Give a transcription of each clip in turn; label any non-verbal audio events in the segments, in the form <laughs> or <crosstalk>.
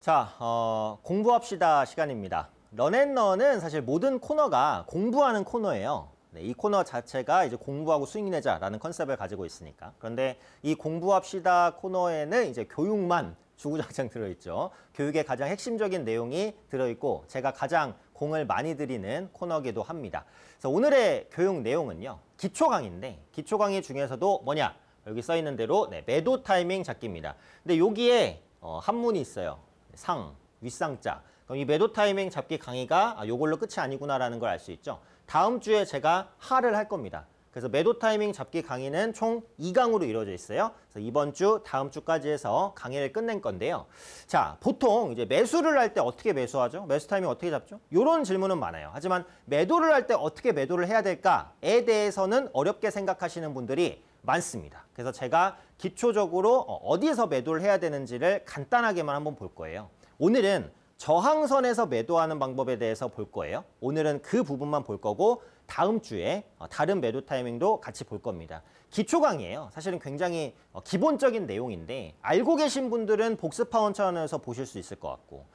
자, 어, 공부합시다 시간입니다. 런앤런은 사실 모든 코너가 공부하는 코너예요. 네, 이 코너 자체가 이제 공부하고 수익내자라는 이 컨셉을 가지고 있으니까. 그런데 이 공부합시다 코너에는 이제 교육만 주구장창 <laughs> 들어있죠. 교육의 가장 핵심적인 내용이 들어있고 제가 가장 공을 많이 들이는 코너기도 합니다. 그래서 오늘의 교육 내용은요. 기초 강의인데 기초 강의 중에서도 뭐냐? 여기 써 있는 대로 네, 매도 타이밍 잡기입니다. 근데 여기에 어, 한문이 있어요. 상, 윗상자. 그럼 이 매도 타이밍 잡기 강의가 아, 요걸로 끝이 아니구나라는 걸 알 수 있죠. 다음 주에 제가 하를 할 겁니다. 그래서 매도 타이밍 잡기 강의는 총 2강으로 이루어져 있어요. 그래서 이번 주, 다음 주까지 해서 강의를 끝낸 건데요. 자, 보통 이제 매수를 할 때 어떻게 매수하죠? 매수 타이밍 어떻게 잡죠? 이런 질문은 많아요. 하지만 매도를 할 때 어떻게 매도를 해야 될까에 대해서는 어렵게 생각하시는 분들이 많습니다. 그래서 제가 기초적으로 어, 어디에서 매도를 해야 되는지를 간단하게만 한번 볼 거예요. 오늘은 저항선에서 매도하는 방법에 대해서 볼 거예요. 오늘은 그 부분만 볼 거고 다음 주에 어, 다른 매도 타이밍도 같이 볼 겁니다. 기초 강의에요 사실은 굉장히 어, 기본적인 내용인데 알고 계신 분들은 복습 파원 차원에서 보실 수 있을 것 같고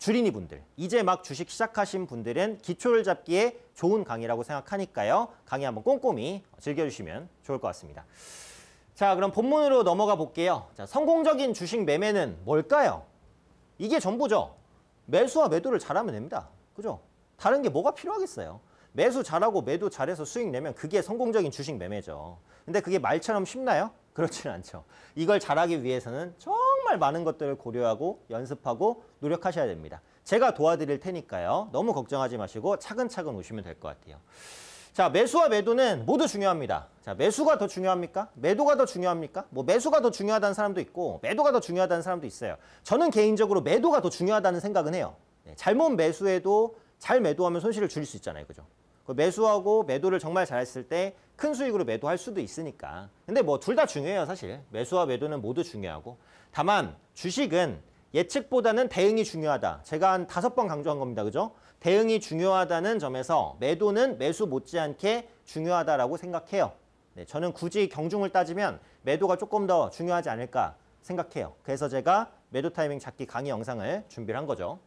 주린이 분들, 이제 막 주식 시작하신 분들은 기초를 잡기에 좋은 강의라고 생각하니까요. 강의 한번 꼼꼼히 즐겨주시면 좋을 것 같습니다. 자, 그럼 본문으로 넘어가 볼게요. 자, 성공적인 주식 매매는 뭘까요? 이게 전부죠. 매수와 매도를 잘하면 됩니다. 그죠? 다른 게 뭐가 필요하겠어요? 매수 잘하고 매도 잘해서 수익 내면 그게 성공적인 주식 매매죠. 근데 그게 말처럼 쉽나요? 그렇지는 않죠. 이걸 잘하기 위해서는 저 정말 많은 것들을 고려하고 연습하고 노력하셔야 됩니다. 제가 도와드릴 테니까요. 너무 걱정하지 마시고 차근차근 오시면 될 것 같아요. 자, 매수와 매도는 모두 중요합니다. 자, 매수가 더 중요합니까? 매도가 더 중요합니까? 뭐 매수가 더 중요하다는 사람도 있고 매도가 더 중요하다는 사람도 있어요. 저는 개인적으로 매도가 더 중요하다는 생각은 해요. 네, 잘못 매수해도 잘 매도하면 손실을 줄일 수 있잖아요. 그죠? 그 매수하고 매도를 정말 잘했을 때 큰 수익으로 매도할 수도 있으니까. 근데 뭐 둘 다 중요해요, 사실. 매수와 매도는 모두 중요하고. 다만 주식은 예측보다는 대응이 중요하다. 제가 한 다섯 번 강조한 겁니다. 그죠? 대응이 중요하다는 점에서 매도는 매수 못지않게 중요하다라고 생각해요. 네, 저는 굳이 경중을 따지면 매도가 조금 더 중요하지 않을까 생각해요. 그래서 제가 매도 타이밍 찾기 강의 영상을 준비를 한 거죠.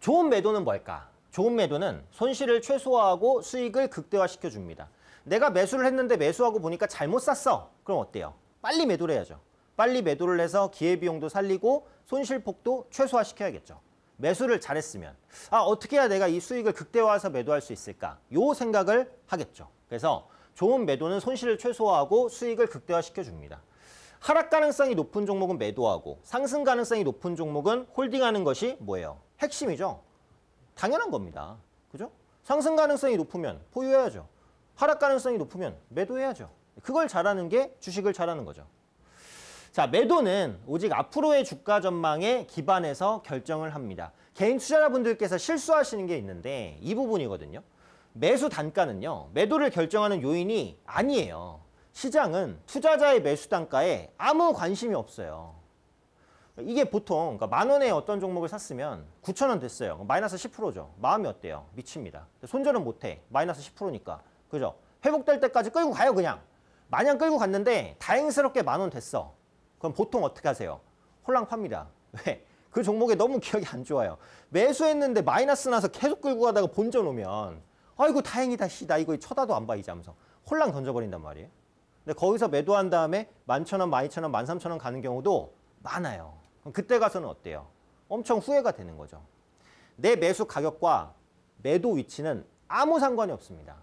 좋은 매도는 뭘까? 좋은 매도는 손실을 최소화하고 수익을 극대화시켜 줍니다. 내가 매수를 했는데 매수하고 보니까 잘못 샀어. 그럼 어때요? 빨리 매도를 해야죠. 빨리 매도를 해서 기회비용도 살리고 손실폭도 최소화시켜야겠죠. 매수를 잘했으면 아 어떻게 해야 내가 이 수익을 극대화해서 매도할 수 있을까? 요 생각을 하겠죠. 그래서 좋은 매도는 손실을 최소화하고 수익을 극대화시켜 줍니다. 하락 가능성이 높은 종목은 매도하고 상승 가능성이 높은 종목은 홀딩하는 것이 뭐예요? 핵심이죠. 당연한 겁니다. 그죠? 상승 가능성이 높으면 보유해야죠. 하락 가능성이 높으면 매도해야죠. 그걸 잘하는 게 주식을 잘하는 거죠. 자, 매도는 오직 앞으로의 주가 전망에 기반해서 결정을 합니다. 개인 투자자분들께서 실수하시는 게 있는데 이 부분이거든요. 매수 단가는요. 매도를 결정하는 요인이 아니에요. 시장은 투자자의 매수 단가에 아무 관심이 없어요. 이게 보통 그러니까 만 원에 어떤 종목을 샀으면 9천 원 됐어요. 마이너스 10%죠. 마음이 어때요? 미칩니다. 손절은 못해. 마이너스 10%니까. 그죠? 회복될 때까지 끌고 가요 그냥. 마냥 끌고 갔는데 다행스럽게 만 원 됐어. 그럼 보통 어떻게 하세요? 홀랑 팝니다. <laughs> 왜? 그 종목에 너무 기억이 안 좋아요. 매수했는데 마이너스 나서 계속 끌고 가다가 본전 오면 아이고 다행이다 씨나 이거 쳐다도 안 봐 이제 하면서 홀랑 던져버린단 말이에요. 근데 거기서 매도한 다음에 만 천 원, 만이천 원, 만 삼 천 원 가는 경우도 많아요. 그때 가서는 어때요? 엄청 후회가 되는 거죠. 내 매수 가격과 매도 위치는 아무 상관이 없습니다.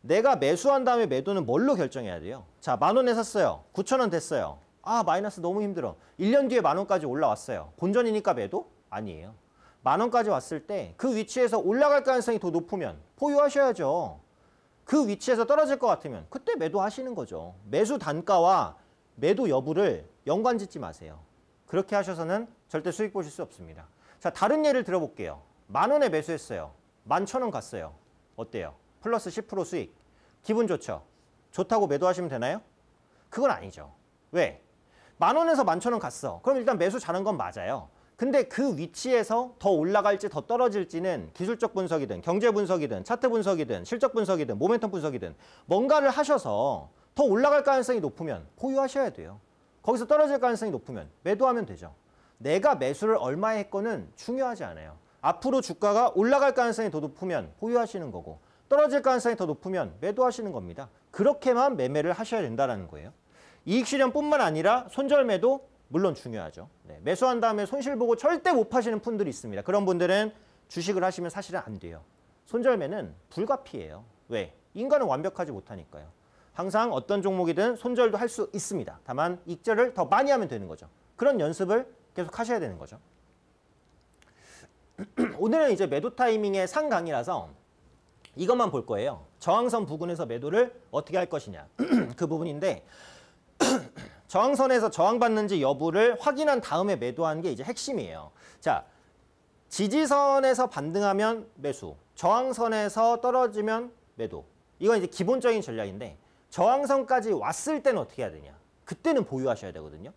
내가 매수한 다음에 매도는 뭘로 결정해야 돼요? 자, 만 원에 샀어요. 9천 원 됐어요. 아, 마이너스 너무 힘들어. 1년 뒤에 만 원까지 올라왔어요. 본전이니까 매도? 아니에요. 만 원까지 왔을 때 그 위치에서 올라갈 가능성이 더 높으면 포유하셔야죠그 위치에서 떨어질 것 같으면 그때 매도하시는 거죠. 매수 단가와 매도 여부를 연관짓지 마세요. 그렇게 하셔서는 절대 수익 보실 수 없습니다. 자, 다른 예를 들어볼게요. 만 원에 매수했어요. 만 천 원 갔어요. 어때요? 플러스 10% 수익. 기분 좋죠? 좋다고 매도하시면 되나요? 그건 아니죠. 왜? 만 원에서 만 천 원 갔어. 그럼 일단 매수 자는 건 맞아요. 근데 그 위치에서 더 올라갈지 더 떨어질지는 기술적 분석이든 경제 분석이든 차트 분석이든 실적 분석이든 모멘텀 분석이든 뭔가를 하셔서 더 올라갈 가능성이 높으면 보유하셔야 돼요. 거기서 떨어질 가능성이 높으면 매도하면 되죠. 내가 매수를 얼마에 했거는 중요하지 않아요. 앞으로 주가가 올라갈 가능성이 더 높으면 보유하시는 거고 떨어질 가능성이 더 높으면 매도하시는 겁니다. 그렇게만 매매를 하셔야 된다는 거예요. 이익 실현뿐만 아니라 손절 매도 물론 중요하죠. 네, 매수한 다음에 손실 보고 절대 못 파시는 분들이 있습니다. 그런 분들은 주식을 하시면 사실은 안 돼요. 손절매는 불가피해요. 왜? 인간은 완벽하지 못하니까요. 항상 어떤 종목이든 손절도 할 수 있습니다. 다만 익절을 더 많이 하면 되는 거죠. 그런 연습을 계속 하셔야 되는 거죠. <clears throat> 오늘은 이제 매도 타이밍의 상강이라서 이것만 볼 거예요. 저항선 부근에서 매도를 어떻게 할 것이냐 <clears throat> 그 부분인데 <clears throat> 저항선에서 저항받는지 여부를 확인한 다음에 매도하는 게 이제 핵심이에요. 자, 지지선에서 반등하면 매수, 저항선에서 떨어지면 매도. 이건 이제 기본적인 전략인데 저항선까지 왔을 때는 어떻게 해야 되냐? 그때는 보유하셔야 되거든요.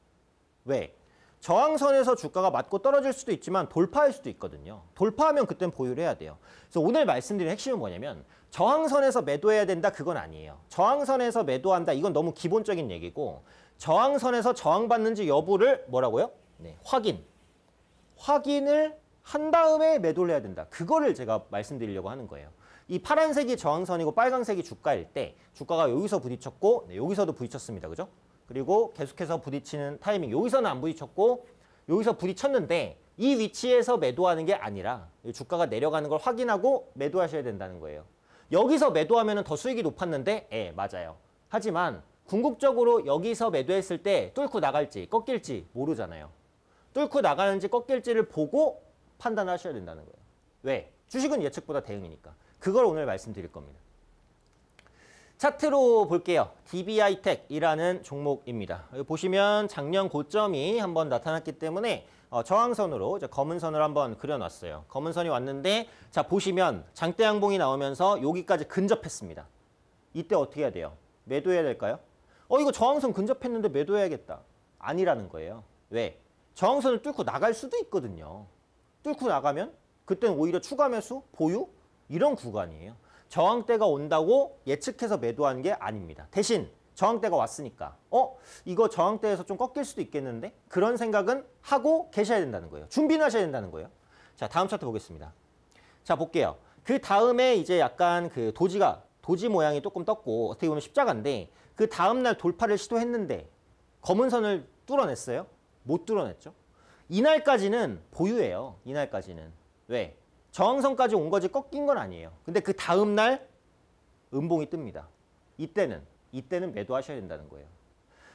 왜? 저항선에서 주가가 맞고 떨어질 수도 있지만 돌파할 수도 있거든요. 돌파하면 그땐 보유를 해야 돼요. 그래서 오늘 말씀드린 핵심은 뭐냐면 저항선에서 매도해야 된다 그건 아니에요. 저항선에서 매도한다 이건 너무 기본적인 얘기고 저항선에서 저항받는지 여부를 뭐라고요? 네, 확인. 확인을 한 다음에 매도를 해야 된다. 그거를 제가 말씀드리려고 하는 거예요. 이 파란색이 저항선이고 빨간색이 주가일 때 주가가 여기서 부딪혔고 네, 여기서도 부딪혔습니다. 그죠? 그리고 계속해서 부딪히는 타이밍 여기서는 안 부딪혔고 여기서 부딪혔는데 이 위치에서 매도하는 게 아니라 주가가 내려가는 걸 확인하고 매도하셔야 된다는 거예요. 여기서 매도하면 더 수익이 높았는데 예, 맞아요. 하지만 궁극적으로 여기서 매도했을 때 뚫고 나갈지 꺾일지 모르잖아요. 뚫고 나가는지 꺾일지를 보고 판단하셔야 된다는 거예요. 왜? 주식은 예측보다 대응이니까. 그걸 오늘 말씀드릴 겁니다. 차트로 볼게요. DBI텍이라는 종목입니다. 보시면 작년 고점이 한번 나타났기 때문에 어, 저항선으로 검은 선을 한번 그려놨어요. 검은 선이 왔는데 자 보시면 장대 양봉이 나오면서 여기까지 근접했습니다. 이때 어떻게 해야 돼요? 매도해야 될까요? 어 이거 저항선 근접했는데 매도해야겠다. 아니라는 거예요. 왜? 저항선을 뚫고 나갈 수도 있거든요. 뚫고 나가면 그때는 오히려 추가 매수, 보유 이런 구간이에요. 저항대가 온다고 예측해서 매도하는 게 아닙니다. 대신 저항대가 왔으니까 어? 이거 저항대에서 좀 꺾일 수도 있겠는데? 그런 생각은 하고 계셔야 된다는 거예요. 준비는 하셔야 된다는 거예요. 자, 다음 차트 보겠습니다. 자, 볼게요. 그 다음에 이제 약간 그 도지가 도지 모양이 조금 떴고 어떻게 보면 십자가인데 그 다음날 돌파를 시도했는데 검은 선을 뚫어냈어요? 못 뚫어냈죠. 이날까지는 보유예요. 이날까지는. 왜? 저항선까지 온 거지 꺾인 건 아니에요. 근데 그 다음 날 음봉이 뜹니다. 이때는 이때는 매도하셔야 된다는 거예요.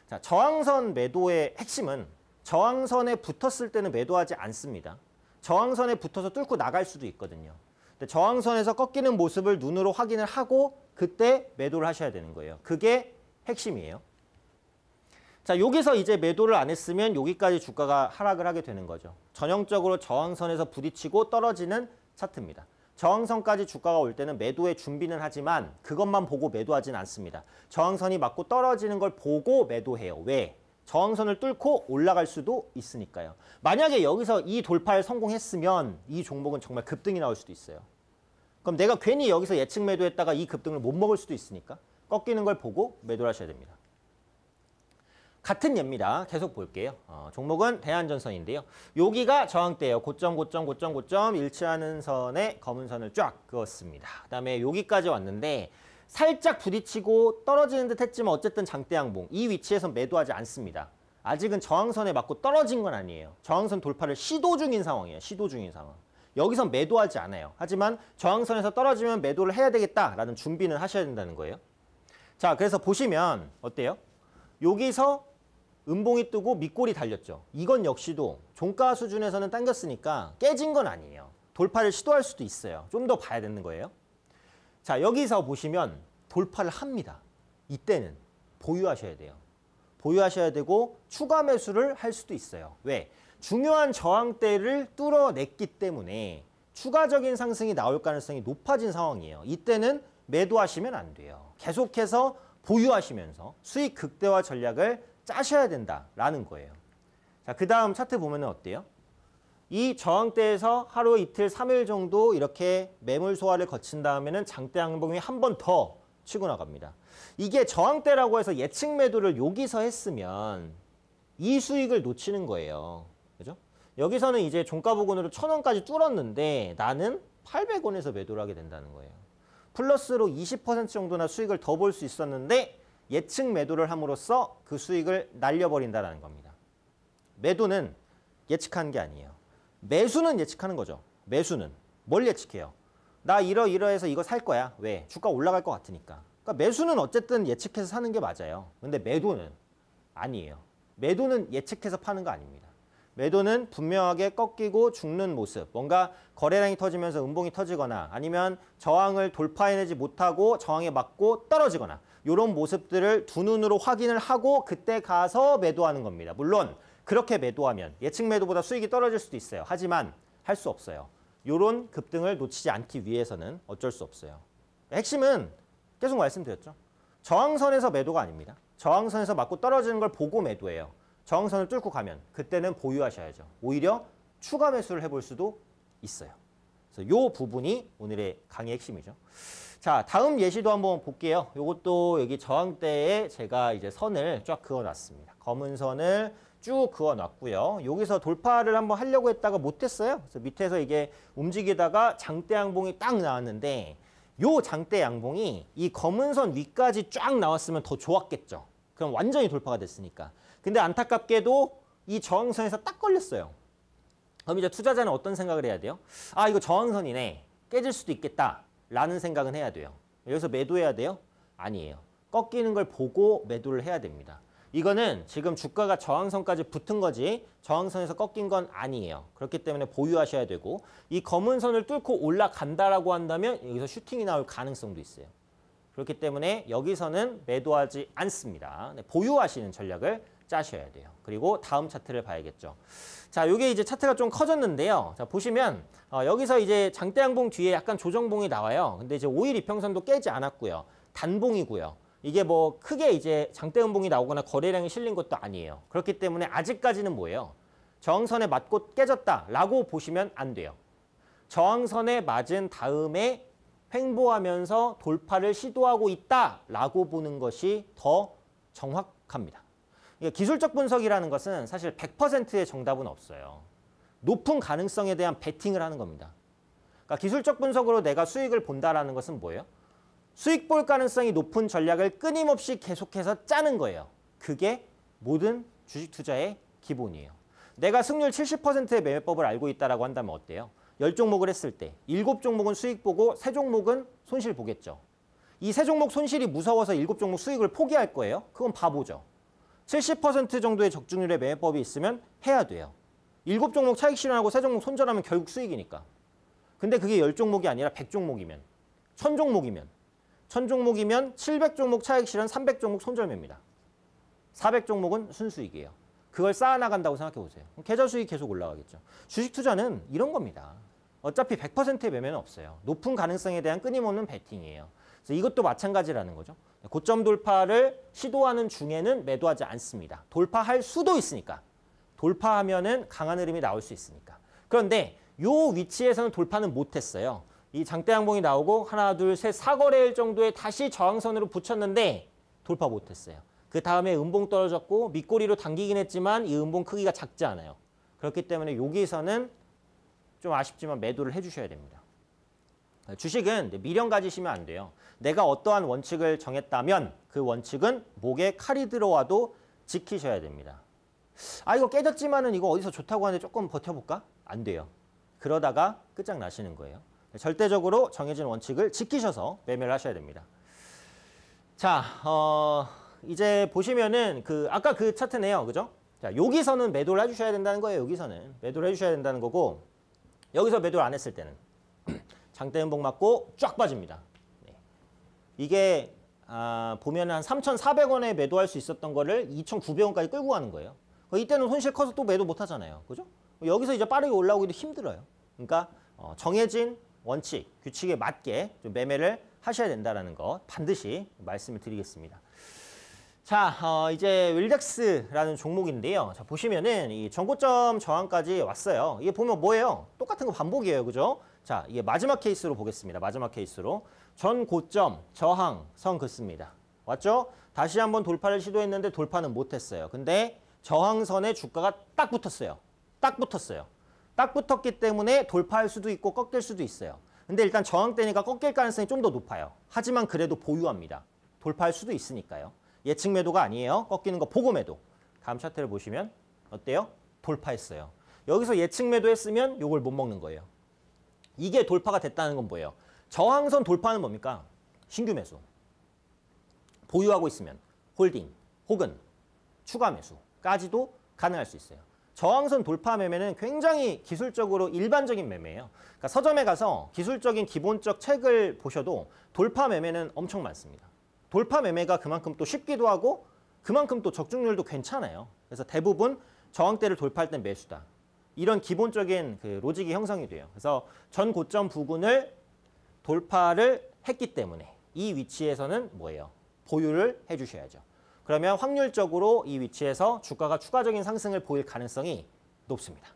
자, 저항선 매도의 핵심은 저항선에 붙었을 때는 매도하지 않습니다. 저항선에 붙어서 뚫고 나갈 수도 있거든요. 근데 저항선에서 꺾이는 모습을 눈으로 확인을 하고 그때 매도를 하셔야 되는 거예요. 그게 핵심이에요. 자, 여기서 이제 매도를 안 했으면 여기까지 주가가 하락을 하게 되는 거죠. 전형적으로 저항선에서 부딪히고 떨어지는 차트입니다. 저항선까지 주가가 올 때는 매도의 준비는 하지만 그것만 보고 매도하진 않습니다. 저항선이 맞고 떨어지는 걸 보고 매도해요. 왜? 저항선을 뚫고 올라갈 수도 있으니까요. 만약에 여기서 이 돌파를 성공했으면 이 종목은 정말 급등이 나올 수도 있어요. 그럼 내가 괜히 여기서 예측 매도했다가 이 급등을 못 먹을 수도 있으니까 꺾이는 걸 보고 매도를 하셔야 됩니다. 같은 예입니다. 계속 볼게요. 어, 종목은 대한전선인데요. 여기가 저항대예요. 고점, 고점, 고점, 고점 일치하는 선에 검은 선을 쫙 그었습니다. 그다음에 여기까지 왔는데 살짝 부딪히고 떨어지는 듯 했지만 어쨌든 장대양봉 이 위치에선 매도하지 않습니다. 아직은 저항선에 맞고 떨어진 건 아니에요. 저항선 돌파를 시도 중인 상황이에요. 시도 중인 상황. 여기선 매도하지 않아요. 하지만 저항선에서 떨어지면 매도를 해야 되겠다라는 준비는 하셔야 된다는 거예요. 자, 그래서 보시면 어때요? 여기서 음봉이 뜨고 밑골이 달렸죠. 이건 역시도 종가 수준에서는 당겼으니까 깨진 건 아니에요. 돌파를 시도할 수도 있어요. 좀 더 봐야 되는 거예요. 자, 여기서 보시면 돌파를 합니다. 이때는 보유하셔야 돼요. 보유하셔야 되고 추가 매수를 할 수도 있어요. 왜? 중요한 저항대를 뚫어냈기 때문에 추가적인 상승이 나올 가능성이 높아진 상황이에요. 이때는 매도하시면 안 돼요. 계속해서 보유하시면서 수익 극대화 전략을 짜셔야 된다라는 거예요. 자, 그 다음 차트 보면 어때요? 이 저항대에서 하루 이틀 3일 정도 이렇게 매물 소화를 거친 다음에는 장대 양봉이 한 번 더 치고 나갑니다. 이게 저항대라고 해서 예측 매도를 여기서 했으면 이 수익을 놓치는 거예요. 그죠? 여기서는 이제 종가 부근으로 1 0 0 0원까지 뚫었는데 나는 800원에서 매도를 하게 된다는 거예요. 플러스로 20% 정도나 수익을 더 볼 수 있었는데 예측 매도를 함으로써 그 수익을 날려버린다는 겁니다. 매도는 예측하는 게 아니에요. 매수는 예측하는 거죠. 매수는. 뭘 예측해요? 나 이러이러해서 이거 살 거야. 왜? 주가 올라갈 것 같으니까. 그러니까 매수는 어쨌든 예측해서 사는 게 맞아요. 근데 매도는 아니에요. 매도는 예측해서 파는 거 아닙니다. 매도는 분명하게 꺾이고 죽는 모습, 뭔가 거래량이 터지면서 음봉이 터지거나 아니면 저항을 돌파해내지 못하고 저항에 맞고 떨어지거나 이런 모습들을 두 눈으로 확인을 하고 그때 가서 매도하는 겁니다. 물론 그렇게 매도하면 예측 매도보다 수익이 떨어질 수도 있어요. 하지만 할 수 없어요. 이런 급등을 놓치지 않기 위해서는 어쩔 수 없어요. 핵심은 계속 말씀드렸죠. 저항선에서 매도가 아닙니다. 저항선에서 맞고 떨어지는 걸 보고 매도해요. 저항선을 뚫고 가면 그때는 보유하셔야죠. 오히려 추가 매수를 해볼 수도 있어요. 그래서 요 부분이 오늘의 강의 핵심이죠. 자, 다음 예시도 한번 볼게요. 요것도 여기 저항대에 제가 이제 선을 쫙 그어놨습니다. 검은 선을 쭉 그어놨고요. 여기서 돌파를 한번 하려고 했다가 못했어요. 그래서 밑에서 이게 움직이다가 장대 양봉이 딱 나왔는데 요 장대 양봉이 이 검은 선 위까지 쫙 나왔으면 더 좋았겠죠. 그럼 완전히 돌파가 됐으니까. 근데 안타깝게도 이 저항선에서 딱 걸렸어요. 그럼 이제 투자자는 어떤 생각을 해야 돼요? 아 이거 저항선이네. 깨질 수도 있겠다라는 생각은 해야 돼요. 여기서 매도해야 돼요? 아니에요. 꺾이는 걸 보고 매도를 해야 됩니다. 이거는 지금 주가가 저항선까지 붙은 거지 저항선에서 꺾인 건 아니에요. 그렇기 때문에 보유하셔야 되고 이 검은 선을 뚫고 올라간다라고 한다면 여기서 슈팅이 나올 가능성도 있어요. 그렇기 때문에 여기서는 매도하지 않습니다. 네, 보유하시는 전략을 짜셔야 돼요. 그리고 다음 차트를 봐야겠죠. 자, 요게 이제 차트가 좀 커졌는데요. 자, 보시면 어, 여기서 이제 장대 양봉 뒤에 약간 조정봉이 나와요. 근데 이제 5일 이평선도 깨지 않았고요. 단봉이고요. 이게 뭐 크게 이제 장대 음봉이 나오거나 거래량이 실린 것도 아니에요. 그렇기 때문에 아직까지는 뭐예요? 저항선에 맞고 깨졌다라고 보시면 안 돼요. 저항선에 맞은 다음에 횡보하면서 돌파를 시도하고 있다라고 보는 것이 더 정확합니다. 그러니까 기술적 분석이라는 것은 사실 100%의 정답은 없어요. 높은 가능성에 대한 베팅을 하는 겁니다. 그러니까 기술적 분석으로 내가 수익을 본다라는 것은 뭐예요? 수익 볼 가능성이 높은 전략을 끊임없이 계속해서 짜는 거예요. 그게 모든 주식 투자의 기본이에요. 내가 승률 70%의 매매법을 알고 있다고 한다면 어때요? 10종목을 했을 때 7종목은 수익 보고 3종목은 손실 보겠죠. 이 3종목 손실이 무서워서 7종목 수익을 포기할 거예요? 그건 바보죠. 70% 정도의 적중률의 매매법이 있으면 해야 돼요. 7종목 차익 실현하고 3종목 손절하면 결국 수익이니까. 근데 그게 10종목이 아니라 100종목이면, 1000종목이면, 1000종목이면 700종목 차익 실현 300종목 손절매입니다. 400종목은 순수익이에요. 그걸 쌓아나간다고 생각해보세요. 계좌 수익 계속 올라가겠죠. 주식 투자는 이런 겁니다. 어차피 100%의 매매는 없어요. 높은 가능성에 대한 끊임없는 베팅이에요. 그래서 이것도 마찬가지라는 거죠. 고점 돌파를 시도하는 중에는 매도하지 않습니다. 돌파할 수도 있으니까. 돌파하면은 강한 흐름이 나올 수 있으니까. 그런데 요 위치에서는 돌파는 못했어요. 이 장대 양봉이 나오고 하나, 둘, 셋, 사거래일 정도에 다시 저항선으로 붙였는데 돌파 못했어요. 그 다음에 음봉 떨어졌고 밑꼬리로 당기긴 했지만 이 음봉 크기가 작지 않아요. 그렇기 때문에 여기서는 좀 아쉽지만 매도를 해주셔야 됩니다. 주식은 미련 가지시면 안 돼요. 내가 어떠한 원칙을 정했다면 그 원칙은 목에 칼이 들어와도 지키셔야 됩니다. 아 이거 깨졌지만은 이거 어디서 좋다고 하는데 조금 버텨볼까? 안 돼요. 그러다가 끝장나시는 거예요. 절대적으로 정해진 원칙을 지키셔서 매매를 하셔야 됩니다. 자, 어, 이제 보시면은 그 아까 그 차트네요. 그죠? 자, 여기서는 매도를 해주셔야 된다는 거예요. 여기서는 매도를 해주셔야 된다는 거고 여기서 매도를 안 했을 때는 장대음봉 맞고 쫙 빠집니다. 네. 이게 아, 보면 한 3,400원에 매도할 수 있었던 거를 2,900원까지 끌고 가는 거예요. 그러니까 이때는 손실 커서 또 매도 못 하잖아요. 그죠? 여기서 이제 빠르게 올라오기도 힘들어요. 그러니까 어, 정해진 원칙, 규칙에 맞게 매매를 하셔야 된다는 거 반드시 말씀을 드리겠습니다. 자, 어, 이제 윌덱스라는 종목인데요. 자, 보시면은 이 전고점 저항까지 왔어요. 이게 보면 뭐예요? 똑같은 거 반복이에요. 그죠? 자, 이게 마지막 케이스로 보겠습니다. 마지막 케이스로. 전고점 저항 선 긋습니다. 왔죠? 다시 한번 돌파를 시도했는데 돌파는 못했어요. 근데 저항선에 주가가 딱 붙었어요. 딱 붙었어요. 딱 붙었기 때문에 돌파할 수도 있고 꺾일 수도 있어요. 근데 일단 저항대니까 꺾일 가능성이 좀 더 높아요. 하지만 그래도 보유합니다. 돌파할 수도 있으니까요. 예측 매도가 아니에요. 꺾이는 거 보고 매도. 다음 차트를 보시면 어때요? 돌파했어요. 여기서 예측 매도했으면 이걸 못 먹는 거예요. 이게 돌파가 됐다는 건 뭐예요? 저항선 돌파는 뭡니까? 신규 매수. 보유하고 있으면 홀딩 혹은 추가 매수까지도 가능할 수 있어요. 저항선 돌파 매매는 굉장히 기술적으로 일반적인 매매예요. 그러니까 서점에 가서 기술적인 기본적 책을 보셔도 돌파 매매는 엄청 많습니다. 돌파 매매가 그만큼 또 쉽기도 하고 그만큼 또 적중률도 괜찮아요. 그래서 대부분 저항대를 돌파할 땐 매수다. 이런 기본적인 그 로직이 형성이 돼요. 그래서 전 고점 부근을 돌파를 했기 때문에 이 위치에서는 뭐예요? 보유를 해주셔야죠. 그러면 확률적으로 이 위치에서 주가가 추가적인 상승을 보일 가능성이 높습니다.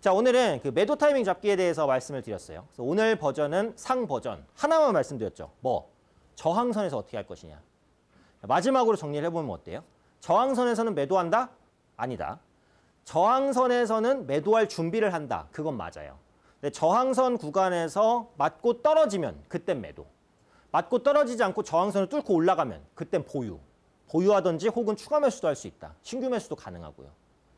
자 오늘은 그 매도 타이밍 잡기에 대해서 말씀을 드렸어요. 그래서 오늘 버전은 상 버전 하나만 말씀드렸죠. 뭐 저항선에서 어떻게 할 것이냐. 마지막으로 정리를 해보면 어때요? 저항선에서는 매도한다? 아니다. 저항선에서는 매도할 준비를 한다. 그건 맞아요. 근데 저항선 구간에서 맞고 떨어지면 그땐 매도. 맞고 떨어지지 않고 저항선을 뚫고 올라가면 그땐 보유. 보유하든지 혹은 추가 매수도 할 수 있다. 신규 매수도 가능하고요.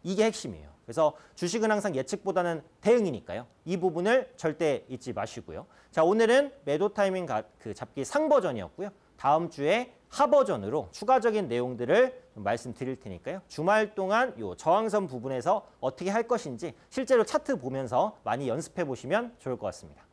이게 핵심이에요. 그래서 주식은 항상 예측보다는 대응이니까요. 이 부분을 절대 잊지 마시고요. 자, 오늘은 매도 타이밍 가, 그 잡기 상버전이었고요. 다음 주에 하버전으로 추가적인 내용들을 말씀드릴 테니까요. 주말 동안 이 저항선 부분에서 어떻게 할 것인지 실제로 차트 보면서 많이 연습해 보시면 좋을 것 같습니다.